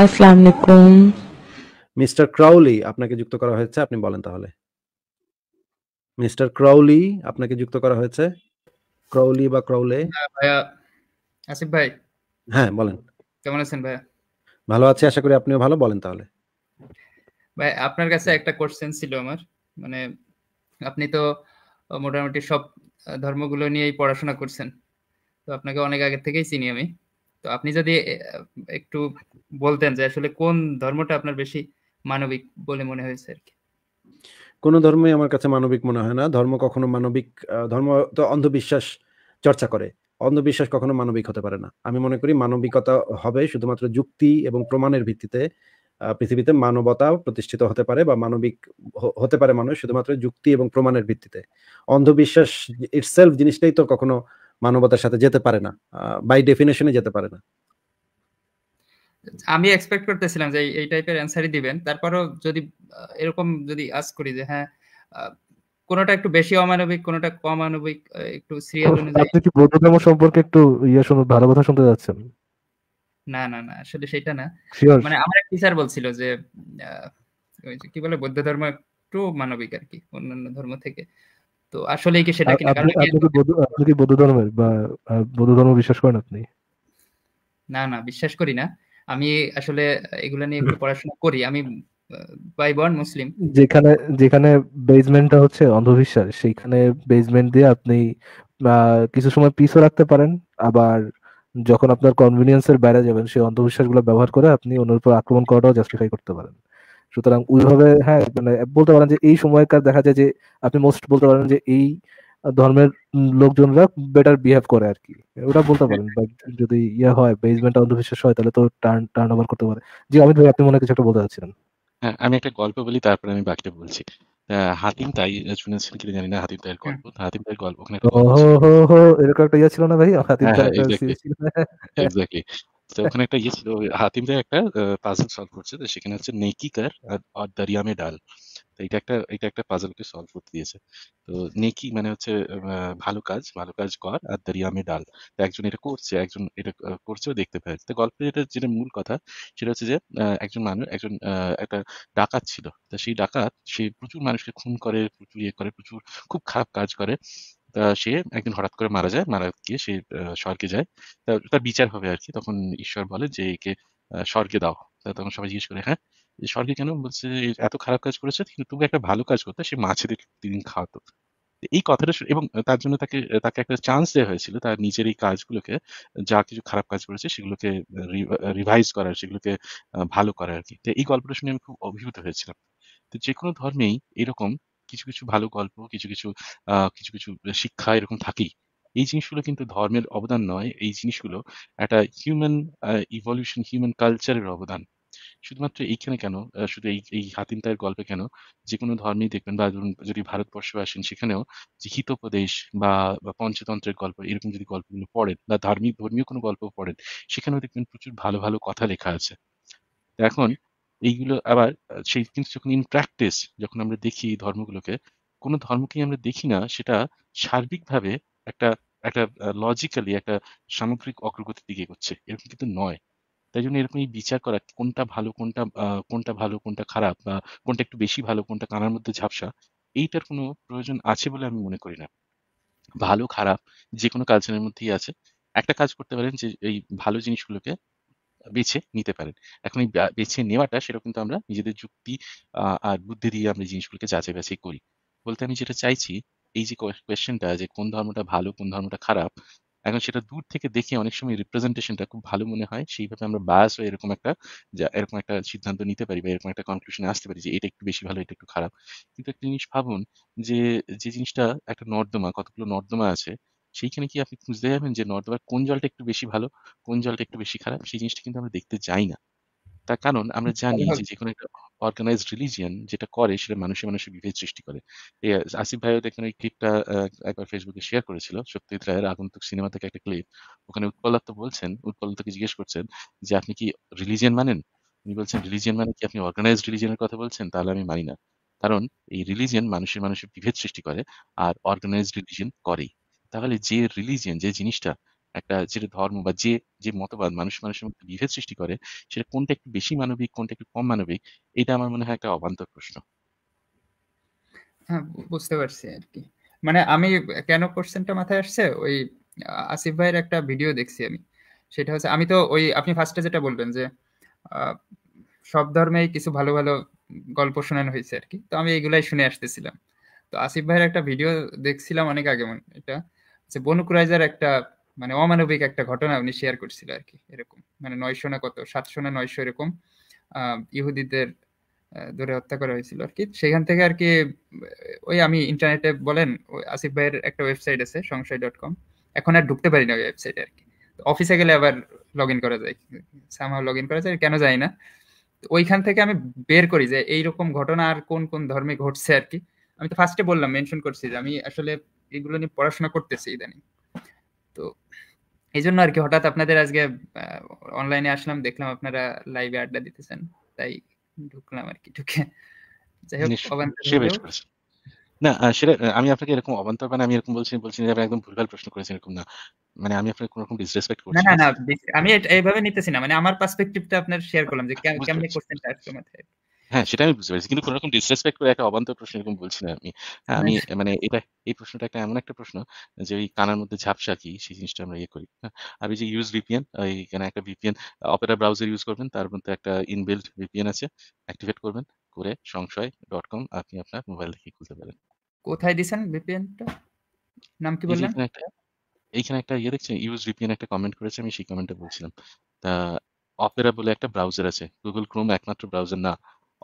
আসসালামু আলাইকুম mister Crawley আপনাকে যুক্ত করা হয়েছে আপনি বলেন তাহলে মিস্টার ক্রাউলি আপনাকে যুক্ত করা হয়েছে ক্রাউলি বা ক্রাউলে হ্যাঁ, ভাইয়া আসিফ ভাই হ্যাঁ বলেন কেমন আছেন ভাইয়া ভালো আছি আশা করি আপনিও ভালো বলেন তাহলে ভাই আপনার কাছে একটা কোশ্চেন ছিল আমার মানে আপনি তো মোটামুটি সব ধর্মগুলো নিয়েই পড়াশোনা করছেন তো আপনাকে অনেক আগে থেকেই চিনি আমি তো আপনি যদি একটু বলতেন যে আসলে কোন ধর্মটা আপনার বেশি মানবিক বলে মনে হয়েছে আর কি কোনো ধর্মই আমার কাছে মানবিক মনে হয় না ধর্ম কখনো মানবিক ধর্ম তো অন্ধবিশ্বাস চর্চা করে অন্ধবিশ্বাস কখনো মানবিক হতে পারে না আমি মনে করি মানবিকতা হবে শুধুমাত্র যুক্তি এবং প্রমাণের ভিত্তিতে পৃথিবীতে মানবতা প্রতিষ্ঠিত হতে পারে বা মানবিক হতে পারে মানুষ শুধুমাত্র যুক্তি এবং প্রমাণের ভিত্তিতে অন্ধবিশ্বাস ইটসেলফ জিনিসটাই তো কখনো আহ মানবতার সাথে যেতে পারে না বাই ডেফিনেশনে যেতে পারে না আমি এক্সপেক্ট করতেছিলাম যে এই টাইপের অ্যান্সারই দিবেন তারপরও যদি এরকম যদি আজ করি যে হ্যাঁ কোনটা একটু বেশি অমানবিক কোনটা কম অমানবিক একটু সিরিয়াল অনুযায়ী আপনি কি ধর্ম সম্পর্কে একটু ইয়া শুনে ভালো কথা শুনতে যাচ্ছেন না না না আসলে সেটা না মানে আমার এক টিচার বলছিল যে কি বলে বৌদ্ধ ধর্ম একটু মানবিক আর কি অন্যান্য ধর্ম থেকে তো আসলে কি সেটা কিনা কারণ আপনি কি বৌদ্ধ ধর্মের বা বৌদ্ধ ধর্ম বিশ্বাস করেন আপনি না না বিশ্বাস করি না আমি আসলে এগুলা নিয়ে একটু পড়াশোনা করি আমি বাই বর্ন মুসলিম যেখানে যেখানে বেজমেন্টটা হচ্ছে অন্ধবিশ্বাস সেইখানে বেজমেন্ট দিয়ে আপনি কিছু সময় পিছও রাখতে পারেন আবার যখন আপনার কনভিনিয়েন্সের বাইরে যাবেন সেই অন্ধবিশ্বাসগুলো ব্যবহার করে আপনি অন্যের উপর আক্রমণ করাটাও জাস্টিফাই করতে পারেন সুতরাং ওইভাবে হ্যাঁ মানে বলতে পারেন যে এই সময়কার দেখা যায় যে আপনি মোস্ট বলতে পারেন যে এই ধর্মের লোকজনরা বেটার বিহেভ করে আর কি ওটা বলতে পারেন যদি ইয়ে হয় বেসমেন্ট অন্ধবিশ্বাস হয় তাহলে তো টার্ন টার্ন ওভার করতে পারে জি অমিত ভাই আপনি মনে কিছু একটা বলতে চাচ্ছিলেন হ্যাঁ আমি একটা গল্প বলি তারপরে আমি বাকিটা বলছি হাতিম তাই শুনেছেন কি জানি না হাতিম তাই হ্যাঁ। গল্প হাতিম তাই গল্প ওখানে এরকম একটা ইয়ে ছিল না ভাই হাতিম হ্যাঁ, তাই এক্স্যাক্টলি তো ওখানে একটা ইয়ে ছিল হাতিম একটা পাজল সলভ করছে তো সেখানে হচ্ছে নেকিকার আর দারিয়ামে ডাল এটা একটা এটা একটা পাজলকে সলভ করতে দিয়েছে তো নেকি মানে হচ্ছে ভালো কাজ ভালো কাজ কর আর দারিয়ামে ডাল তো একজন এটা করছে একজন এটা করছেও দেখতে পায় তো গল্পের যেটা মূল কথা সেটা হচ্ছে যে একজন মানুষ একজন একটা ডাকাত ছিল তো সেই ডাকাত সে প্রচুর মানুষকে খুন করে প্রচুর ইয়ে করে প্রচুর খুব খারাপ কাজ করে সে একদিন হঠাৎ করে মারা যায় মারা গিয়ে সে স্বর্গে যায় তার বিচার হবে আর কি তখন ঈশ্বর বলে যে একে স্বর্গে দাও তখন সবাই জিজ্ঞেস করে হ্যাঁ স্বর্গে কেন বলছে এত খারাপ কাজ করেছে কিন্তু তুমি একটা ভালো কাজ করতে সে মাছেদের দিন খাওয়াতো এই কথাটা এবং তার জন্য তাকে তাকে একটা চান্স দেওয়া হয়েছিল তার নিজের এই কাজগুলোকে যা কিছু খারাপ কাজ করেছে সেগুলোকে রিভাইজ করার সেগুলোকে ভালো করার আর কি তো এই গল্পটা শুনে আমি খুব অভিভূত হয়েছিলাম তো যে কোনো ধর্মেই এরকম কিছু কিছু ভালো গল্প কিছু কিছু কিছু কিছু শিক্ষা এরকম থাকেই এই জিনিসগুলো কিন্তু ধর্মের অবদান নয় এই জিনিসগুলো একটা হিউম্যান ইভলিউশন হিউম্যান কালচারের অবদান শুধুমাত্র এইখানে কেন শুধু এই এই হাতিম তায়ের গল্পে কেন যে কোনো ধর্মেই দেখবেন বা ধরুন যদি ভারতবর্ষে আসেন সেখানেও যে হিতোপদেশ বা পঞ্চতন্ত্রের গল্প এরকম যদি গল্পগুলো পড়েন বা ধার্মিক ধর্মীয় কোনো গল্প পড়েন সেখানেও দেখবেন প্রচুর ভালো ভালো কথা লেখা আছে এখন এইগুলো আবার সেই কিন্তু যখন ইন প্র্যাকটিস যখন আমরা দেখি এই ধর্মগুলোকে কোনো ধর্মকেই আমরা দেখি না সেটা সার্বিকভাবে একটা একটা লজিক্যালি একটা সামগ্রিক অগ্রগতির দিকে এগোচ্ছে এরকম কিন্তু নয় তাই জন্য এরকম এই বিচার করা কোনটা ভালো কোনটা কোনটা ভালো কোনটা খারাপ বা কোনটা একটু বেশি ভালো কোনটা কানার মধ্যে ঝাপসা এইটার কোনো প্রয়োজন আছে বলে আমি মনে করি না ভালো খারাপ যে কোনো কালচারের মধ্যেই আছে একটা কাজ করতে পারেন যে এই ভালো জিনিসগুলোকে বেছে নিতে পারেন এখন এই বেছে নেওয়াটা সেটা কিন্তু আমরা নিজেদের যুক্তি আর বুদ্ধি দিয়ে আমরা জিনিসগুলোকে যাচাই বাছাই করি বলতে আমি যেটা চাইছি এই যে কোয়েশ্চেনটা যে কোন ধর্মটা ভালো কোন ধর্মটা খারাপ এখন সেটা দূর থেকে দেখে অনেক সময় রিপ্রেজেন্টেশনটা খুব ভালো মনে হয় সেইভাবে আমরা বাস হয়ে এরকম একটা এরকম একটা সিদ্ধান্ত নিতে পারি বা এরকম একটা কনক্লুশনে আসতে পারি যে এটা একটু বেশি ভালো এটা একটু খারাপ কিন্তু একটা জিনিস ভাবুন যে যে জিনিসটা একটা নর্দমা কতগুলো নর্দমা আছে সেইখানে কি আপনি খুঁজতে যাবেন যে নর্দমার কোন জলটা একটু বেশি ভালো কোন জলটা একটু বেশি খারাপ সেই জিনিসটা কিন্তু আমরা দেখতে যাই না তার কারণ আমরা জানি যে যে কোনো একটা অর্গানাইজ রিলিজিয়ান যেটা করে সেটা মানুষের মানুষের বিভেদ সৃষ্টি করে আসিফ ভাইও দেখেন ওই ক্লিপটা একবার ফেসবুকে শেয়ার করেছিল সত্যজিৎ রায়ের আগন্তুক সিনেমা থেকে একটা ক্লিপ ওখানে উৎপলাত্য বলছেন উৎপলাত্যকে জিজ্ঞেস করছেন যে আপনি কি রিলিজিয়ান মানেন উনি বলছেন রিলিজিয়ান মানে কি আপনি অর্গানাইজ রিলিজিয়ানের কথা বলছেন তাহলে আমি মানি না কারণ এই রিলিজিয়ান মানুষের মানুষের বিভেদ সৃষ্টি করে আর অর্গানাইজ রিলিজিয়ান করেই তাহলে যে রিলিজিয়ন যে জিনিসটা একটা যেটা ধর্ম বা যে যে মতবাদ মানুষ মানুষের মধ্যে বিভেদ সৃষ্টি করে সেটা কোনটা একটু বেশি মানবিক কোনটা একটু কম মানবিক এটা আমার মনে হয় একটা অবান্তর প্রশ্ন হ্যাঁ বুঝতে পারছি আর কি মানে আমি কেন কোশ্চেনটা মাথায় আসছে ওই আসিফ ভাইয়ের একটা ভিডিও দেখছি আমি সেটা হচ্ছে আমি তো ওই আপনি ফার্স্টে যেটা বলবেন যে সব ধর্মেই কিছু ভালো ভালো গল্প শোনানো হয়েছে আর কি তো আমি এগুলাই শুনে আসতেছিলাম তো আসিফ ভাইয়ের একটা ভিডিও দেখছিলাম অনেক আগে মনে এটা যে বনুকুরাইজার একটা মানে অমানবিক একটা ঘটনা উনি শেয়ার করছিল আর কি এরকম মানে নয়শো না কত সাতশো না নয়শো এরকম ইহুদিদের ধরে হত্যা করা হয়েছিল আর কি সেখান থেকে আর কি ওই আমি ইন্টারনেটে বলেন আসিফ ভাইয়ের একটা ওয়েবসাইট আছে সংশয় ডট কম এখন আর ঢুকতে পারি না ওই ওয়েবসাইটে আর কি অফিসে গেলে আবার লগ ইন করা যায় সামহাও লগ ইন করা যায় কেন যায় না ওইখান থেকে আমি বের করি যে এইরকম ঘটনা আর কোন কোন ধর্মে ঘটছে আর কি আমি তো ফার্স্টে বললাম মেনশন করছি যে আমি আসলে এগুলো নিয়ে পড়াশোনা করতেছে ইদানিং তো এই জন্য আর কি হঠাৎ আপনাদের আজকে অনলাইনে আসলাম দেখলাম আপনারা লাইভে আড্ডা দিতেছেন তাই ঢুকলাম আর কি ঢুকে না সেটা আমি আপনাকে এরকম অবান্তর মানে আমি এরকম বলছি বলছি যে একদম ভুলভাল প্রশ্ন করেছি এরকম না মানে আমি আপনাকে কোনো রকম ডিসরেসপেক্ট করছি না না আমি এইভাবে নিতেছি না মানে আমার পার্সপেক্টিভটা আপনার শেয়ার করলাম যে কেমন কোশ্চেনটা আসছে মাথায় হ্যাঁ সেটা আমি বুঝতে পারছি কিন্তু কোনো রকম ডিসরেসপেক্ট করে একটা অবান্তর প্রশ্ন এরকম বলছি না আমি হ্যাঁ, আমি হ্যাঁ। মানে এটা এই প্রশ্নটা একটা এমন একটা প্রশ্ন যে ওই কানার মধ্যে ঝাপসা কি সেই জিনিসটা আমরা ইয়ে করি হ্যাঁ, আর আপনি যে ইউজ ভিপিএন এখানে একটা ভিপিএন অপেরা ব্রাউজার ইউজ করবেন তার মধ্যে একটা ইনবিল্ড ভিপিএন আছে অ্যাক্টিভেট করবেন করে সংশয় ডট কম আপনি আপনার মোবাইল থেকে খুলতে পারেন কোথায় দিছেন ভিপিএনটা নাম কি বললেন এইখানে একটা ইয়ে দেখছেন ইউজ ভিপিএন একটা কমেন্ট করেছে আমি সেই কমেন্টটা বলছিলাম তা অপেরা বলে একটা ব্রাউজার আছে গুগল ক্রোম একমাত্র ব্রাউজার না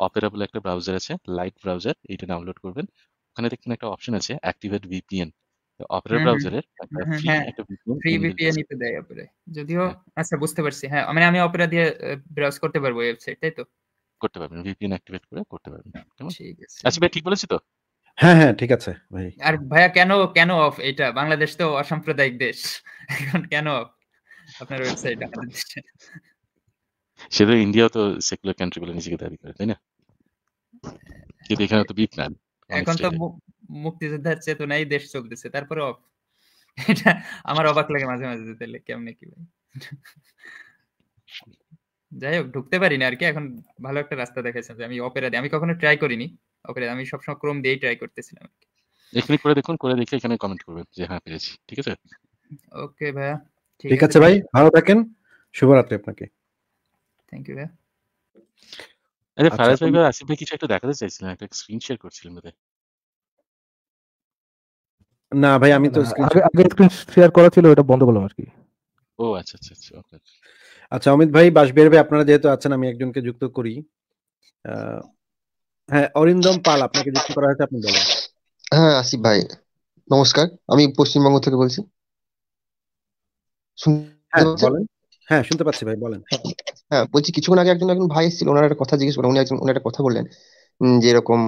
অপেরা বলে একটা ব্রাউজার আছে লাইট ব্রাউজার এটা ডাউনলোড করবেন ওখানে দেখবেন একটা অপশন আছে অ্যাক্টিভেট ভিপিএন অপেরা ব্রাউজারের ফ্রি ভিপিএন ইতে দেয় অপেরা যদিও হ্যাঁ। আচ্ছা বুঝতে পারছি হ্যাঁ মানে আমি অপেরা দিয়ে ব্রাউজ করতে পারবো ওয়েবসাইট তাই তো করতে পারবেন ভিপিএন অ্যাক্টিভেট করে করতে পারবেন ঠিক আছে আচ্ছা ভাই ঠিক বলেছি তো হ্যাঁ হ্যাঁ ঠিক আছে ভাই আর ভাইয়া কেন কেন অফ এটা বাংলাদেশ তো অসাম্প্রদায়িক দেশ এখন কেন অফ আপনার ওয়েবসাইট আমাদের সে তো ইন্ডিয়া তো সেকুলার কান্ট্রি বলে নিজেকে দাবি করে তাই না কিন্তু এখানে তো বিপ্লাব এখন তো মুক্তিযোদ্ধার চেতনাই দেশ চলতেছে তারপরে অফ এটা আমার অবাক লাগে মাঝে মাঝে যে তাহলে কেমনে কি ভাই যাই হোক ঢুকতে পারিনি আর কি এখন ভালো একটা রাস্তা দেখেছেন যে আমি অপেরা আমি কখনো ট্রাই করিনি অপেরা আমি সবসময় ক্রোম দিয়েই ট্রাই করতেছিলাম এখানে করে দেখুন করে দেখে এখানে কমেন্ট করবেন যে হ্যাঁ পেরেছি ঠিক আছে ওকে ভাইয়া ঠিক আছে ভাই ভালো থাকেন শুভরাত্রি আপনাকে থ্যাংক ইউ ভাইয়া আরে আচ্ছা, ফারাজ ভাই এখন আসিফ ভাই কিছু একটা দেখাতে চাইছিলেন। একটা স্ক্রিন শেয়ার করছিলেন বোধহয়। না ভাই আমি তো আগে আগে স্ক্রিন শেয়ার করা ছিল ওটা বন্ধ করলাম আর কি ও আচ্ছা আচ্ছা আচ্ছা ওকে আচ্ছা অমিত ভাই বাঁশবিহার ভাই আপনারা যেহেতু আছেন আমি একজনকে যুক্ত করি হ্যাঁ অরিন্দম পাল আপনাকে যুক্ত করা হয়েছে আপনি বলেন হ্যাঁ আসিফ ভাই নমস্কার আমি পশ্চিমবঙ্গ থেকে বলছি হ্যাঁ, হ্যাঁ শুনতে পাচ্ছি ভাই বলেন হ্যাঁ, হ্যাঁ বলছি কিছুক্ষণ আগে একজন একজন ভাই এসেছিল ওনার একটা কথা জিজ্ঞেস করলাম উনি একজন উনি একটা কথা বললেন যে এরকম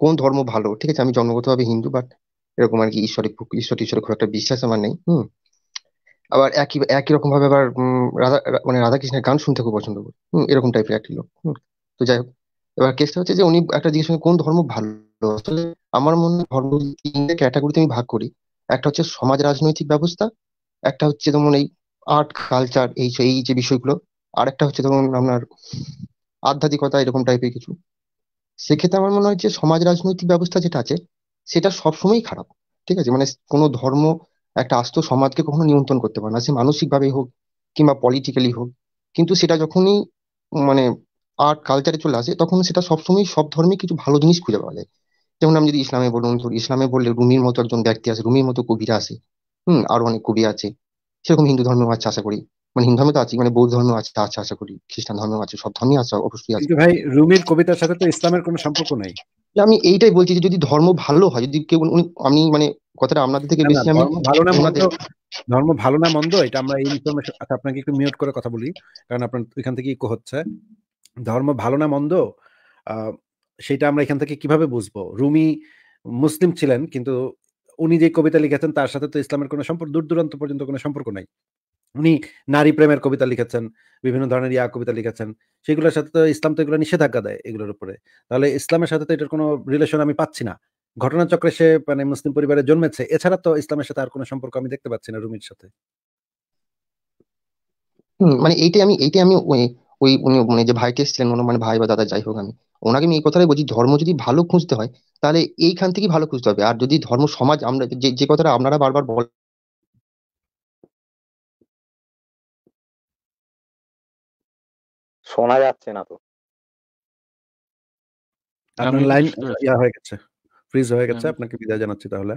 কোন ধর্ম ভালো ঠিক আছে আমি জন্মগতভাবে হিন্দু বাট এরকম আর কি ঈশ্বর ঈশ্বর ঈশ্বরের খুব একটা বিশ্বাস আমার নেই হুম আবার একই একই রকম ভাবে আবার রাধা মানে রাধাকৃষ্ণের গান শুনতে খুব পছন্দ করি হুম এরকম টাইপের একটি লোক হুম তো যাই হোক এবার কেসটা হচ্ছে যে উনি একটা জিজ্ঞেস কোন ধর্ম ভালো আসলে আমার মনে হয় ধর্ম তিনটে ক্যাটাগরিতে আমি ভাগ করি একটা হচ্ছে সমাজ রাজনৈতিক ব্যবস্থা একটা হচ্ছে যেমন এই আর্ট কালচার এই এই যে বিষয়গুলো আরেকটা হচ্ছে ধরুন আপনার আধ্যাত্মিকতা এরকম টাইপের কিছু সেক্ষেত্রে আমার মনে হয় যে সমাজ রাজনৈতিক ব্যবস্থা যেটা আছে সেটা সবসময়ই খারাপ ঠিক আছে মানে কোনো ধর্ম একটা আস্ত সমাজকে কখনো নিয়ন্ত্রণ করতে পারে না সে মানসিকভাবে হোক কিংবা পলিটিক্যালি হোক কিন্তু সেটা যখনই মানে আর্ট কালচারে চলে আসে তখন সেটা সবসময় সব ধর্মে কিছু ভালো জিনিস খুঁজে পাওয়া যায় যেমন আমি যদি ইসলামে বলুন ইসলামে বললে রুমির মতো একজন ব্যক্তি আছে রুমির মতো কবিরা আছে হুম আরো অনেক কবি আছে সেরকম হিন্দু ধর্মেও আছে আশা করি মানে হিন্দু ধর্মে তো আছি মানে বৌদ্ধ ধর্ম আছে আচ্ছা আশা আচ্ছা করি খ্রিস্টান ধর্ম আছে সব ধর্মই আছে অবশ্যই আছে ভাই রুমির কবিতার সাথে তো ইসলামের কোনো সম্পর্ক নাই আমি এইটাই বলছি যে যদি ধর্ম ভালো হয় যদি কেউ আমি মানে কথাটা আপনাদের থেকে বেশি আমি ভালো না মন্দ ধর্ম ভালো না মন্দ এটা আমরা এই ইনফরমেশন আচ্ছা আপনাকে একটু মিউট করে কথা বলি কারণ আপনার এখান থেকে ইকো হচ্ছে ধর্ম ভালো না মন্দ সেটা আমরা এখান থেকে কিভাবে বুঝবো রুমি মুসলিম ছিলেন কিন্তু উনি যে কবিতা লিখেছেন তার সাথে তো ইসলামের কোনো সম্পর্ক দূর দূরান্ত পর্যন্ত কোনো সম্পর্ক নাই উনি নারী প্রেমের কবিতা লিখেছেন বিভিন্ন ধরনের ইয়া কবিতা লিখেছেন সেগুলোর সাথে তো ইসলাম তো এগুলো নিষেধাজ্ঞা দেয় এগুলোর উপরে তাহলে ইসলামের সাথে তো এটার কোনো রিলেশন আমি পাচ্ছি না ঘটনাচক্রে সে মানে মুসলিম পরিবারে জন্মেছে এছাড়া তো ইসলামের সাথে আর কোনো সম্পর্ক আমি দেখতে পাচ্ছি না রুমির সাথে মানে এইটাই আমি এইটাই আমি ওই উনি মানে যে ভাইকে এসেছিলেন ওনার মানে ভাই বা দাদা যাই হোক আমি ওনাকে আমি এই কথাটাই বলছি ধর্ম যদি ভালো খুঁজতে হয় তাহলে এইখান থেকেই ভালো খুঁজতে হবে আর যদি ধর্ম সমাজ আমরা যে কথাটা আপনারা বারবার বলেন শোনা যাচ্ছে না তো আপনার লাইন ইয়া হয়ে গেছে ফ্রিজ হয়ে গেছে হ্যাঁ। আপনাকে বিদায় জানাচ্ছি তাহলে